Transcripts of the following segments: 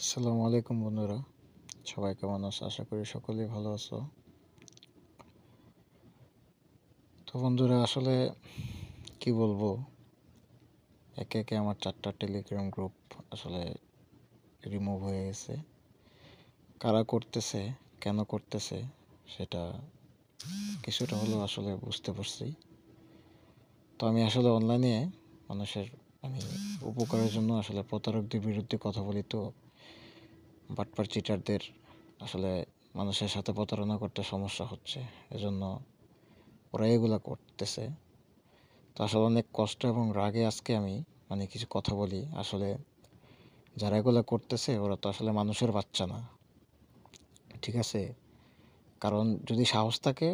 আসসালামু আলাইকুম বন্ধুরা সবাই কেমন আছো আশা করি সকলেই ভালো আছো তো বন্ধুরা আসলে কি বলবো একে একে আমার চারটা টেলিগ্রাম গ্রুপ আসলে রিমুভ হয়ে গেছে কারা করতেছে কেন করতেছে সেটা কিছুটা হলেও আসলে বুঝতে পারছি তো আমি আসলে অনলাইনে মানুষের আমি উপকারের জন্য আসলে প্রতারকদের বিরুদ্ধে কথা বলি তো বাটপার চিটারদের আসলে মানুষের সাথে প্রতারণা করতে সমস্যা হচ্ছে এজন্য ওরা এগুলা করতেছে তো আসলে অনেক কষ্ট এবং রাগে আজকে আমি মানে কিছু কথা বলি আসলে যারা এগুলো করতেছে ওরা তো আসলে মানুষের বাচ্চা না ঠিক আছে কারণ যদি সাহস থাকে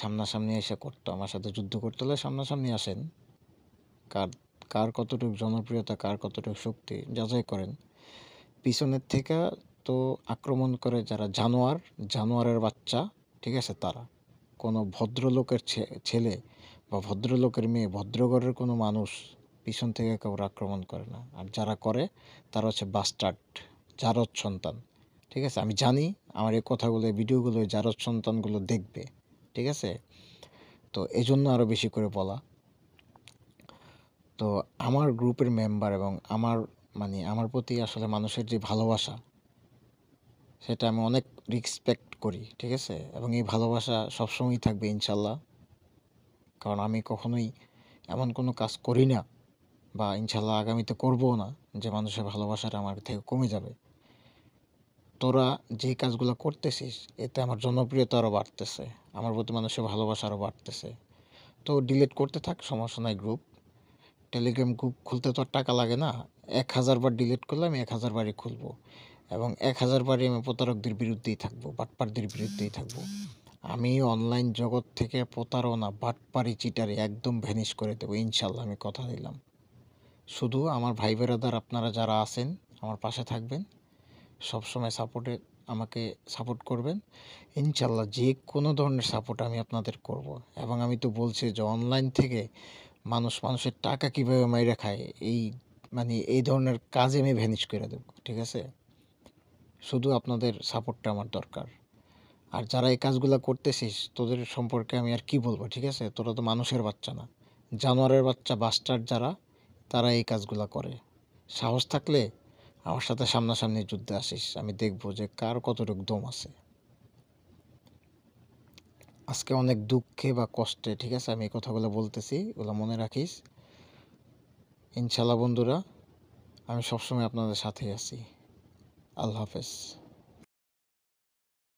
সামনাসামনি এসে করতো আমার সাথে যুদ্ধ করতে হলে সামনাসামনি আসেন কার কার কতটুকু জনপ্রিয়তা কার কতটুকু শক্তি যাচাই করেন পিছনের থেকে তো আক্রমণ করে যারা জানোয়ার জানোয়ারের বাচ্চা ঠিক আছে তারা কোনো ভদ্রলোকের ছেলে বা ভদ্রলোকের মেয়ে ভদ্রগড়ের কোনো মানুষ পিছন থেকে কেউ আক্রমণ করে না আর যারা করে তারা হচ্ছে বাস্টার্ড জারদ সন্তান ঠিক আছে আমি জানি আমার এই কথাগুলো ভিডিওগুলো জারদ সন্তানগুলো দেখবে ঠিক আছে তো এই জন্য আরও বেশি করে বলা তো আমার গ্রুপের মেম্বার এবং আমার মানে আমার প্রতি আসলে মানুষের যে ভালোবাসা সেটা আমি অনেক রিসপেক্ট করি ঠিক আছে এবং এই ভালোবাসা সবসময়ই থাকবে ইনশাল্লাহ কারণ আমি কখনোই এমন কোনো কাজ করি না বা ইনশাল্লাহ আগামীতে করবো না যে মানুষের ভালোবাসাটা আমার থেকে কমে যাবে তোরা যে কাজগুলো করতেছিস এতে আমার জনপ্রিয়তা আরও বাড়তেছে আমার প্রতি মানুষের ভালোবাসা আরও বাড়তেছে তো ডিলিট করতে থাক সমস্যা নাই গ্রুপ টেলিগ্রাম গ্রুপ খুলতে তো টাকা লাগে না এক হাজারবার ডিলিট করলে আমি এক হাজারবারই খুলবো এবং এক হাজার বারই আমি প্রতারকদের বিরুদ্ধেই থাকবো বাটপারদের বিরুদ্ধেই থাকবো আমি অনলাইন জগৎ থেকে প্রতারণা বাটপারি চিটারে একদম ভ্যানিশ করে দেবো ইনশাল্লাহ আমি কথা দিলাম শুধু আমার ভাই বেরাদার আপনারা যারা আছেন আমার পাশে থাকবেন সবসময় সাপোর্টে আমাকে সাপোর্ট করবেন ইনশাল্লাহ যে কোনো ধরনের সাপোর্ট আমি আপনাদের করব। এবং আমি তো বলছি যে অনলাইন থেকে মানুষ মানুষের টাকা কীভাবে মাইরা খায় এই মানে এই ধরনের কাজে আমি ভ্যানিশ করে দেবো ঠিক আছে শুধু আপনাদের সাপোর্টটা আমার দরকার আর যারা এই কাজগুলো করতেছিস তোদের সম্পর্কে আমি আর কি বলবো ঠিক আছে তোরা তো মানুষের বাচ্চা না জানোয়ারের বাচ্চা বাস্টার যারা তারা এই কাজগুলো করে সাহস থাকলে আমার সাথে সামনাসামনি যুদ্ধে আসিস আমি দেখব যে কার কতটুক দম আছে আজকে অনেক দুঃখে বা কষ্টে ঠিক আছে আমি এই কথাগুলো বলতেছি ওগুলো মনে রাখিস ইনশাল্লাহ বন্ধুরা আমি সবসময় আপনাদের সাথেই আছি I love Hafiz.